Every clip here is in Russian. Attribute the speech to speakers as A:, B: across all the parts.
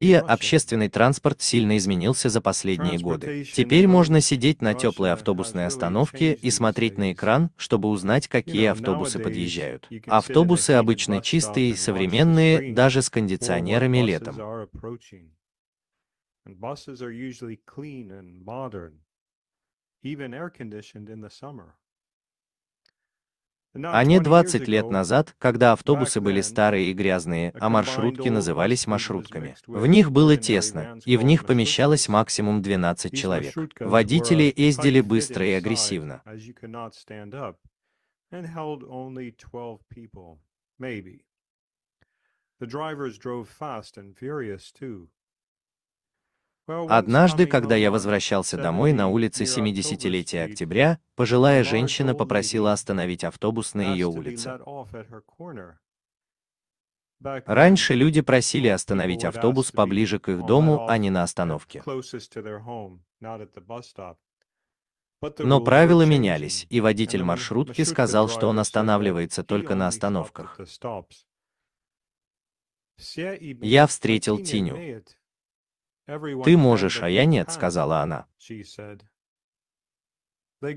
A: И общественный транспорт сильно изменился за последние годы. Теперь можно сидеть на теплой автобусной остановке и смотреть на экран, чтобы узнать, какие автобусы подъезжают. Автобусы обычно чистые и современные, даже с кондиционерами летом.
B: Они не 20 лет
A: назад, когда автобусы были старые и грязные, а, а маршрутки назывались маршрутками. В них было тесно, и в них помещалось максимум 12 человек. Водители ездили быстро и агрессивно.
B: Однажды,
A: когда я возвращался домой на улице 70-летия октября, пожилая женщина попросила остановить автобус на ее
B: улице. Раньше
A: люди просили остановить автобус поближе к их дому, а не на остановке.
B: Но правила менялись,
A: и водитель маршрутки сказал, что он останавливается только на остановках.
B: Я встретил Тиню. «Ты можешь, а
A: я нет», — сказала она.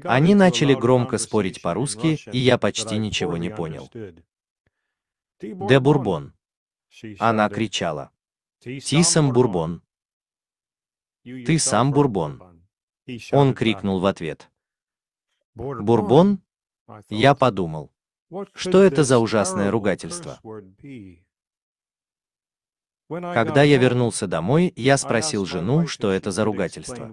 B: Они начали громко спорить по-русски, и я почти ничего не понял. «Де Бурбон!» Она
A: кричала. Ти сам Бурбон!» «Ты сам Бурбон!»
B: Он крикнул
A: в ответ. «Бурбон?»
B: Я подумал. Что это за ужасное ругательство? Когда я вернулся
A: домой, я спросил жену, что это за ругательство.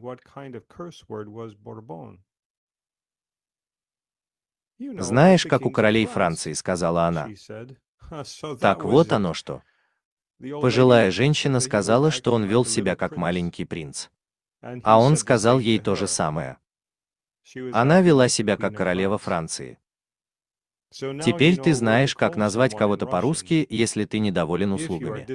B: «Знаешь, как
A: у королей Франции», — сказала она.
B: «Так вот оно что». Пожилая
A: женщина сказала, что он вел себя как маленький принц. А он сказал ей то же самое. Она вела себя как королева Франции.
B: Теперь ты знаешь, как назвать кого-то по-русски,
A: если ты недоволен услугами.